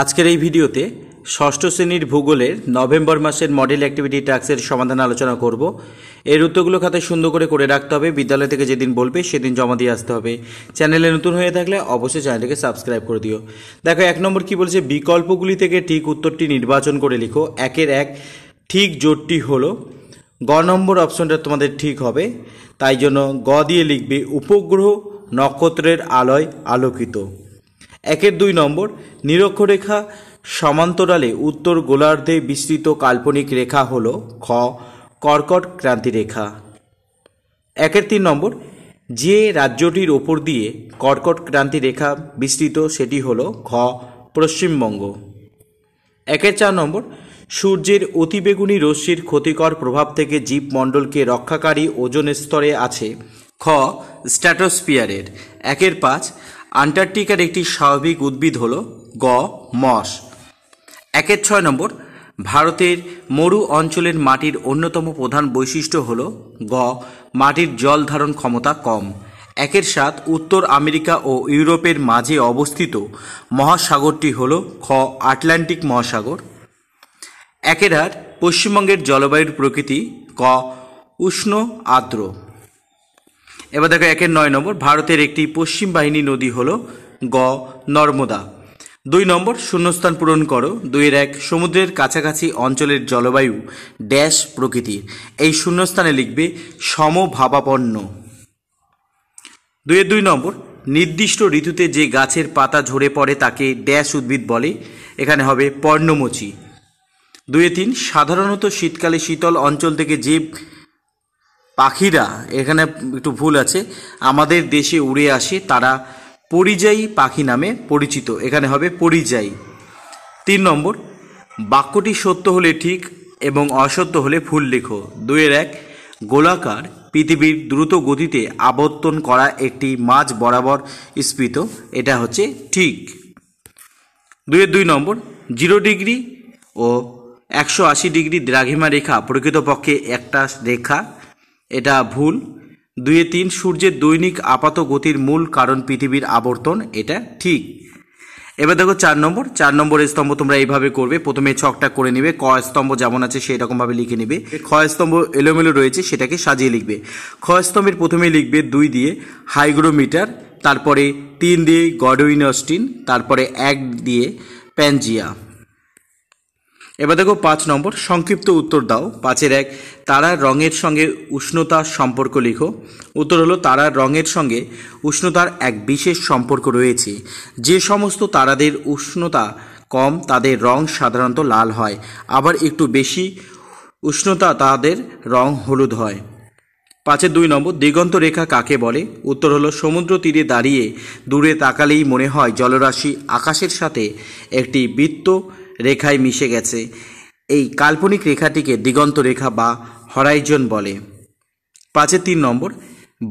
আজকের এই ভিডিওতে ষষ্ঠ শ্রেণীর ভূগোলের নভেম্বর মাসের মডেল অ্যাক্টিভিটি ট্যাক্সের সমাধান আলোচনা করব এর উত্তরগুলো খাতায় সুন্দর করে করে রাখতে হবে বিদ্যালয় থেকে যেদিন বলবে সেদিন জমা দিয়ে আসতে হবে চ্যানেলে নতুন হয়ে থাকলে অবশ্যই চ্যানেলটিকে সাবস্ক্রাইব করে দিও দেখো এক নম্বর কি বলছে বিকল্পগুলি থেকে ঠিক উত্তরটি নির্বাচন করে লিখো একের এক ঠিক জোটটি হলো গ নম্বর অপশনটা তোমাদের ঠিক হবে তাই জন্য গ দিয়ে লিখবে উপগ্রহ নক্ষত্রের আলয় আলোকিত একের দুই নম্বর নিরক্ষরেখা সমান্তরালে উত্তর গোলার্ধে বিস্তৃত কাল্পনিক রেখা হল খ কর্কট ক্রান্তিরেখা একের তিন নম্বর যে রাজ্যটির ওপর দিয়ে কর্কট ক্রান্তি রেখা বিস্তৃত সেটি হল ঘ পশ্চিমবঙ্গ একের চার নম্বর সূর্যের অতিবেগুনি রশ্মির ক্ষতিকর প্রভাব থেকে জীবমণ্ডলকে রক্ষাকারী ওজন স্তরে আছে খ স্ট্র্যাটোস্পিয়ারের একের পাঁচ আন্টার্কটিকার একটি স্বাভাবিক উদ্ভিদ হল গ মস একের ছয় নম্বর ভারতের মরু অঞ্চলের মাটির অন্যতম প্রধান বৈশিষ্ট্য হল গ মাটির জল ধারণ ক্ষমতা কম একের সাত উত্তর আমেরিকা ও ইউরোপের মাঝে অবস্থিত মহাসাগরটি হল খ আটলান্টিক মহাসাগর একের আট পশ্চিমবঙ্গের জলবায়ুর প্রকৃতি ক উষ্ণ আর্দ্র এবার দেখো একের নয় নম্বর ভারতের একটি পশ্চিম বাহিনী নদী হল গ নর্মদা দুই নম্বর শূন্যস্থান পূরণ করো দুইয়ের এক সমুদ্রের কাছাকাছি অঞ্চলের জলবায়ু ড্যাশ প্রকৃতির এই শূন্যস্থানে লিখবে সমভাবাপন্ন দুইয়ের দুই নম্বর নির্দিষ্ট ঋতুতে যে গাছের পাতা ঝরে পড়ে তাকে ড্যাশ উদ্ভিদ বলে এখানে হবে পর্ণমোচী দুয়ে তিন সাধারণত শীতকালে শীতল অঞ্চল থেকে যে পাখিরা এখানে একটু ভুল আছে আমাদের দেশে উড়ে আসে তারা পরিযায়ী পাখি নামে পরিচিত এখানে হবে পরিযায়ী তিন নম্বর বাক্যটি সত্য হলে ঠিক এবং অসত্য হলে ভুল লেখো দুয়ের এক গোলাকার পৃথিবীর দ্রুত গতিতে আবর্তন করা একটি মাছ বরাবর স্ফীত এটা হচ্ছে ঠিক দুয়ের দুই নম্বর জিরো ডিগ্রি ও একশো আশি ডিগ্রি দ্রাঘিমা রেখা প্রকৃতপক্ষে একটা রেখা এটা ভুল দুয়ে তিন সূর্যের দৈনিক আপাত গতির মূল কারণ পৃথিবীর আবর্তন এটা ঠিক এবার দেখো চার নম্বর চার নম্বর স্তম্ভ তোমরা এইভাবে করবে প্রথমে ছকটা করে নেবে ক স্তম্ভ যেমন আছে সেই রকমভাবে লিখে নেবে ক্ষয়স্তম্ভ স্তম্ভ এলোমেলো রয়েছে সেটাকে সাজিয়ে লিখবে ক্ষয়স্তম্ভের স্তম্ভের প্রথমে লিখবে দুই দিয়ে হাইগ্রোমিটার তারপরে তিন দিয়ে গডউইনস্টিন তারপরে এক দিয়ে প্যানজিয়া এবার দেখো পাঁচ নম্বর সংক্ষিপ্ত উত্তর দাও পাঁচের এক তারার রঙের সঙ্গে উষ্ণতার সম্পর্ক লিখো উত্তর হলো তারার রঙের সঙ্গে উষ্ণতার এক বিশেষ সম্পর্ক রয়েছে যে সমস্ত তারাদের উষ্ণতা কম তাদের রং সাধারণত লাল হয় আবার একটু বেশি উষ্ণতা তাদের রং হলুদ হয় পাঁচের দুই নম্বর দিগন্ত রেখা কাকে বলে উত্তর হলো সমুদ্র তীরে দাঁড়িয়ে দূরে তাকালেই মনে হয় জলরাশি আকাশের সাথে একটি বৃত্ত রেখায় মিশে গেছে এই কাল্পনিক রেখাটিকে দিগন্ত রেখা বা হরাইজন বলে পাঁচের তিন নম্বর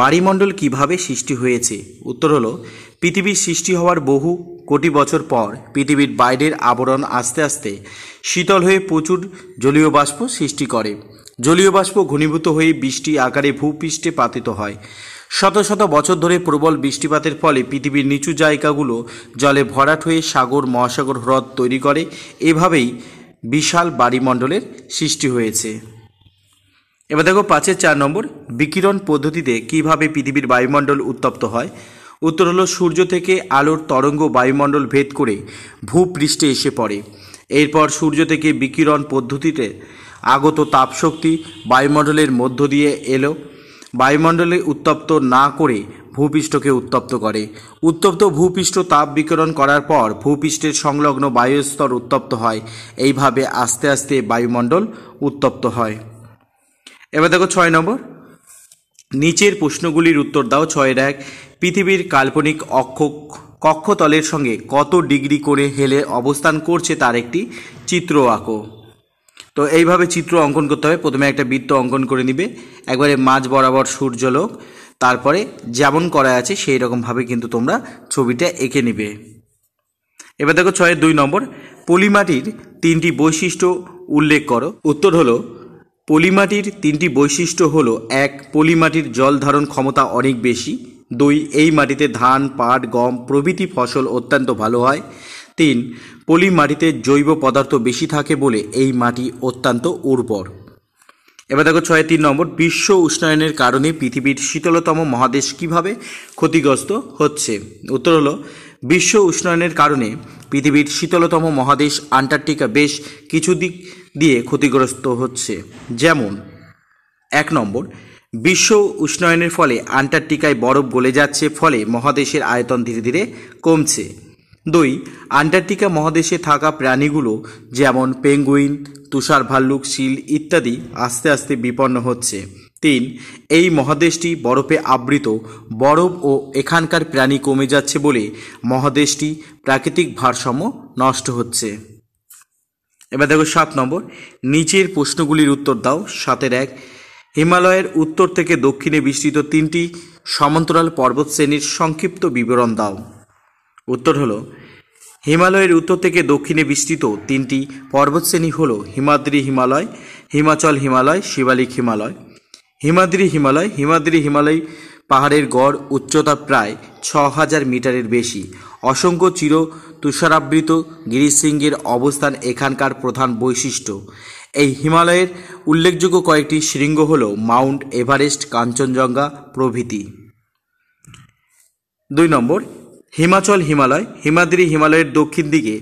বাড়িমণ্ডল কিভাবে সৃষ্টি হয়েছে উত্তর হলো পৃথিবীর সৃষ্টি হওয়ার বহু কোটি বছর পর পৃথিবীর বাইরের আবরণ আস্তে আস্তে শীতল হয়ে প্রচুর জলীয় বাষ্প সৃষ্টি করে জলীয় বাষ্প ঘনীভূত হয়ে বৃষ্টি আকারে ভূপৃষ্ঠে পাতিত হয় শত শত বছর ধরে প্রবল বৃষ্টিপাতের ফলে পৃথিবীর নিচু জায়গাগুলো জলে ভরাট হয়ে সাগর মহাসাগর হ্রদ তৈরি করে এভাবেই বিশাল বাড়িমণ্ডলের সৃষ্টি হয়েছে এবার দেখো পাঁচের চার নম্বর বিকিরণ পদ্ধতিতে কিভাবে পৃথিবীর বায়ুমণ্ডল উত্তপ্ত হয় উত্তর হলো সূর্য থেকে আলোর তরঙ্গ বায়ুমণ্ডল ভেদ করে ভূপৃষ্ঠে এসে পড়ে এরপর সূর্য থেকে বিকিরণ পদ্ধতিতে আগত তাপশক্তি বায়ুমণ্ডলের মধ্য দিয়ে এলো বায়ুমণ্ডলে উত্তপ্ত না করে ভূপৃষ্ঠকে উত্তপ্ত করে উত্তপ্ত ভূপৃষ্ঠ তাপ বিকিরণ করার পর ভূপৃষ্ঠের সংলগ্ন বায়ুস্তর উত্তপ্ত হয় এইভাবে আস্তে আস্তে বায়ুমণ্ডল উত্তপ্ত হয় এবার দেখো ছয় নম্বর নিচের প্রশ্নগুলির উত্তর দাও ছয়ের এক পৃথিবীর কাল্পনিক অক্ষ কক্ষতলের সঙ্গে কত ডিগ্রি করে হেলে অবস্থান করছে তার একটি চিত্র আঁকো তো এইভাবে চিত্র অঙ্কন করতে হবে প্রথমে একটা বৃত্ত অঙ্কন করে নিবে একবারে মাঝ বরাবর সূর্যলোক তারপরে যেমন করা আছে সেই রকমভাবে কিন্তু তোমরা ছবিটা এঁকে নিবে এবার দেখো ছয়ের দুই নম্বর পলিমাটির তিনটি বৈশিষ্ট্য উল্লেখ করো উত্তর হলো পলিমাটির তিনটি বৈশিষ্ট্য হলো এক পলিমাটির জল ধারণ ক্ষমতা অনেক বেশি দুই এই মাটিতে ধান পাট গম প্রভৃতি ফসল অত্যন্ত ভালো হয় তিন পলি মাটিতে জৈব পদার্থ বেশি থাকে বলে এই মাটি অত্যন্ত উর্বর এবার দেখো ছয় তিন নম্বর বিশ্ব উষ্ণায়নের কারণে পৃথিবীর শীতলতম মহাদেশ কিভাবে ক্ষতিগ্রস্ত হচ্ছে উত্তর হলো বিশ্ব উষ্ণায়নের কারণে পৃথিবীর শীতলতম মহাদেশ আন্টার্কটিকা বেশ কিছু দিক দিয়ে ক্ষতিগ্রস্ত হচ্ছে যেমন এক নম্বর বিশ্ব উষ্ণায়নের ফলে আন্টার্কটিকায় বরফ গলে যাচ্ছে ফলে মহাদেশের আয়তন ধীরে ধীরে কমছে দুই আন্টার্কটিকা মহাদেশে থাকা প্রাণীগুলো যেমন পেঙ্গুইন তুষার ভাল্লুক শিল ইত্যাদি আস্তে আস্তে বিপন্ন হচ্ছে তিন এই মহাদেশটি বরফে আবৃত বরফ ও এখানকার প্রাণী কমে যাচ্ছে বলে মহাদেশটি প্রাকৃতিক ভারসাম্য নষ্ট হচ্ছে এবার দেখো সাত নম্বর নিচের প্রশ্নগুলির উত্তর দাও সাতের এক হিমালয়ের উত্তর থেকে দক্ষিণে বিস্তৃত তিনটি সমান্তরাল পর্বতশ্রেণীর সংক্ষিপ্ত বিবরণ দাও উত্তর হলো হিমালয়ের উত্তর থেকে দক্ষিণে বিস্তৃত তিনটি পর্বতশ্রেণী হল হিমাদ্রি হিমালয় হিমাচল হিমালয় শিবালিক হিমালয় হিমাদ্রি হিমালয় হিমাদ্রি হিমালয় পাহাড়ের গড় উচ্চতা প্রায় ছ হাজার মিটারের বেশি অসংখ্য চির তুষারাবৃত গিরিশৃঙ্গের অবস্থান এখানকার প্রধান বৈশিষ্ট্য এই হিমালয়ের উল্লেখযোগ্য কয়েকটি শৃঙ্গ হল মাউন্ট এভারেস্ট কাঞ্চনজঙ্ঘা প্রভৃতি দুই নম্বর হিমাচল হিমালয় হিমাদ্রি হিমালয়ের দক্ষিণ দিকে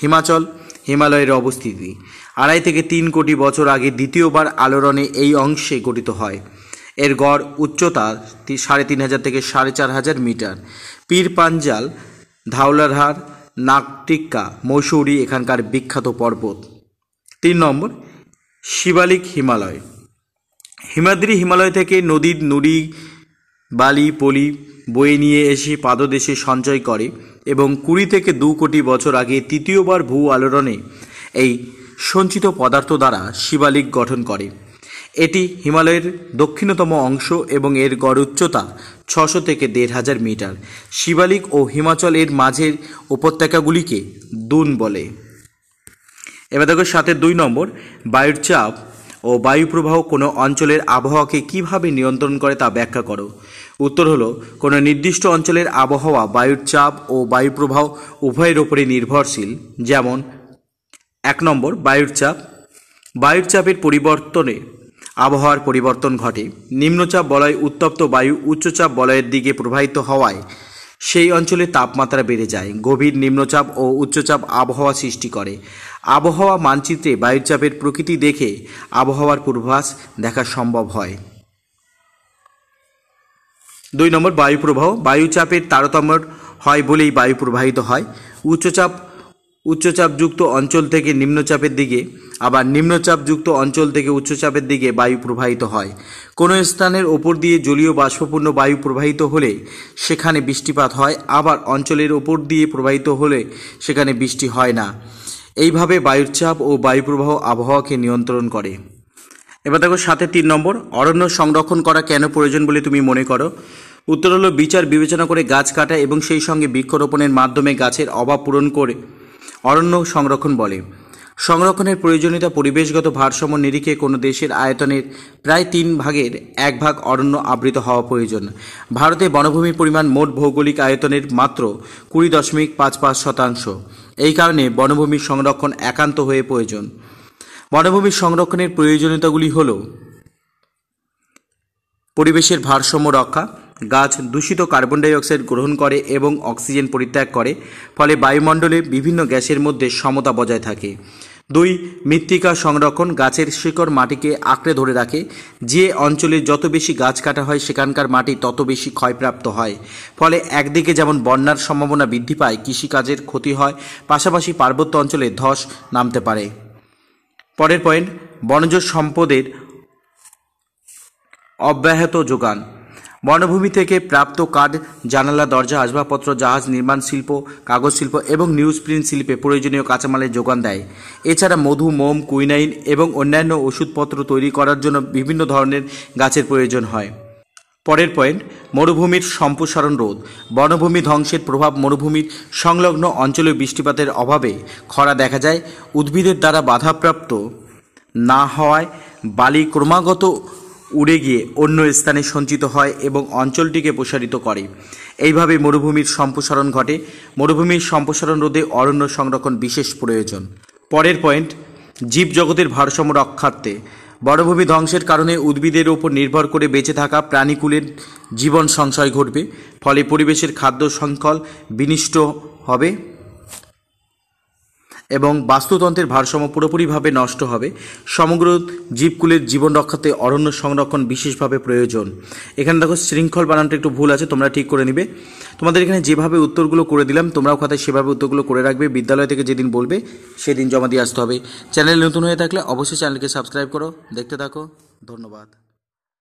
হিমাচল হিমালয়ের অবস্থিতি আড়াই থেকে তিন কোটি বছর আগে দ্বিতীয়বার আলোড়নে এই অংশে গঠিত হয় এর গড় উচ্চতা সাড়ে তিন হাজার থেকে সাড়ে চার হাজার মিটার পীর পাঞ্জাল ধাউলারহার নাকটিক্কা মৌসুরি এখানকার বিখ্যাত পর্বত তিন নম্বর শিবালিক হিমালয় হিমাদ্রি হিমালয় থেকে নদীর নুড়ি বালি পলি বয়ে নিয়ে এসে পাদদেশে সঞ্চয় করে এবং কুড়ি থেকে দু কোটি বছর আগে তৃতীয়বার ভূ আলোড়নে এই সঞ্চিত পদার্থ দ্বারা শিবালিক গঠন করে এটি হিমালয়ের দক্ষিণতম অংশ এবং এর গড় উচ্চতা ছশো থেকে দেড় হাজার মিটার শিবালিক ও হিমাচল এর মাঝের উপত্যকাগুলিকে দুন বলে এবার দেখো সাথে দুই নম্বর বায়ুর চাপ ও বায়ুপ্রবাহ কোনো অঞ্চলের আবহাওয়াকে কিভাবে নিয়ন্ত্রণ করে তা ব্যাখ্যা করো উত্তর হলো কোনো নির্দিষ্ট অঞ্চলের আবহাওয়া বায়ুর চাপ ও বায়ুপ্রবাহ উভয়ের ওপরে নির্ভরশীল যেমন এক নম্বর বায়ুর চাপ বায়ুর চাপের পরিবর্তনে আবহাওয়ার পরিবর্তন ঘটে নিম্নচাপ বলয় উত্তপ্ত বায়ু উচ্চচাপ বলয়ের দিকে প্রবাহিত হওয়ায় সেই অঞ্চলে তাপমাত্রা বেড়ে যায় গভীর নিম্নচাপ ও উচ্চচাপ আবহাওয়া সৃষ্টি করে আবহাওয়া মানচিত্রে বায়ুচাপের প্রকৃতি দেখে আবহাওয়ার পূর্বাভাস দেখা সম্ভব হয় দুই নম্বর বায়ুপ্রবাহ বায়ুচাপের তারতম্য হয় বলেই বায়ু প্রবাহিত হয় উচ্চচাপ উচ্চচাপযুক্ত অঞ্চল থেকে নিম্নচাপের দিকে আবার নিম্নচাপযুক্ত অঞ্চল থেকে উচ্চচাপের দিকে বায়ু প্রবাহিত হয় কোনো স্থানের ওপর দিয়ে জলীয় বাষ্পপূর্ণ বায়ু প্রবাহিত হলে সেখানে বৃষ্টিপাত হয় আবার অঞ্চলের ওপর দিয়ে প্রবাহিত হলে সেখানে বৃষ্টি হয় না এইভাবে বায়ুর চাপ ও বায়ুপ্রবাহ আবহাওয়াকে নিয়ন্ত্রণ করে এবার দেখো সাথে তিন নম্বর অরণ্য সংরক্ষণ করা কেন প্রয়োজন বলে তুমি মনে করো উত্তর হলো বিচার বিবেচনা করে গাছ কাটা এবং সেই সঙ্গে বৃক্ষরোপণের মাধ্যমে গাছের অভাব পূরণ করে অরণ্য সংরক্ষণ বলে সংরক্ষণের প্রয়োজনীয়তা পরিবেশগত ভারসাম্য নিরিখে কোনো দেশের আয়তনের প্রায় তিন ভাগের এক ভাগ অরণ্য আবৃত হওয়া প্রয়োজন ভারতে বনভূমির পরিমাণ মোট ভৌগোলিক আয়তনের মাত্র কুড়ি দশমিক পাঁচ পাঁচ শতাংশ এই কারণে বনভূমির সংরক্ষণ একান্ত হয়ে প্রয়োজন বনভূমি সংরক্ষণের প্রয়োজনীয়তাগুলি হল পরিবেশের ভারসাম্য রক্ষা গাছ দূষিত কার্বন ডাইঅক্সাইড গ্রহণ করে এবং অক্সিজেন পরিত্যাগ করে ফলে বায়ুমণ্ডলে বিভিন্ন গ্যাসের মধ্যে সমতা বজায় থাকে দুই মৃত্তিকা সংরক্ষণ গাছের শিকড় মাটিকে আঁকড়ে ধরে রাখে যে অঞ্চলে যত বেশি গাছ কাটা হয় সেখানকার মাটি তত বেশি ক্ষয়প্রাপ্ত হয় ফলে একদিকে যেমন বন্যার সম্ভাবনা বৃদ্ধি পায় কৃষিকাজের ক্ষতি হয় পাশাপাশি পার্বত্য অঞ্চলে ধস নামতে পারে পরের পয়েন্ট বনজ সম্পদের অব্যাহত যোগান বনভূমি থেকে প্রাপ্ত কাঠ জানালা দরজা আসবাবপত্র জাহাজ নির্মাণ শিল্প কাগজ শিল্প এবং নিউজ প্রিন্ট শিল্পে প্রয়োজনীয় কাঁচামালের যোগান দেয় এছাড়া মধু মোম কুইনাইন এবং অন্যান্য ওষুধপত্র তৈরি করার জন্য বিভিন্ন ধরনের গাছের প্রয়োজন হয় পরের পয়েন্ট মরুভূমির সম্প্রসারণ রোধ বনভূমি ধ্বংসের প্রভাব মরুভূমির সংলগ্ন অঞ্চলে বৃষ্টিপাতের অভাবে খরা দেখা যায় উদ্ভিদের দ্বারা বাধাপ্রাপ্ত না হওয়ায় বালি ক্রমাগত উড়ে গিয়ে অন্য স্থানে সঞ্চিত হয় এবং অঞ্চলটিকে প্রসারিত করে এইভাবে মরুভূমির সম্প্রসারণ ঘটে মরুভূমির সম্প্রসারণ রোধে অরণ্য সংরক্ষণ বিশেষ প্রয়োজন পরের পয়েন্ট জীবজগতের ভারসাম্য রক্ষার্থে বড়ভূমি ধ্বংসের কারণে উদ্ভিদের ওপর নির্ভর করে বেঁচে থাকা প্রাণীকুলের জীবন সংশয় ঘটবে ফলে পরিবেশের খাদ্য সংকল বিনিষ্ট হবে এবং বাস্তুতন্ত্রের ভারসাম্য পুরোপুরিভাবে নষ্ট হবে সমগ্র জীবকুলের জীবন রক্ষাতে অরণ্য সংরক্ষণ বিশেষভাবে প্রয়োজন এখানে দেখো শৃঙ্খল বানানটা একটু ভুল আছে তোমরা ঠিক করে নিবে তোমাদের এখানে যেভাবে উত্তরগুলো করে দিলাম তোমরাও খাতায় সেভাবে উত্তরগুলো করে রাখবে বিদ্যালয় থেকে যেদিন বলবে সেদিন জমা দিয়ে আসতে হবে চ্যানেল নতুন হয়ে থাকলে অবশ্যই চ্যানেলকে সাবস্ক্রাইব করো দেখতে থাকো ধন্যবাদ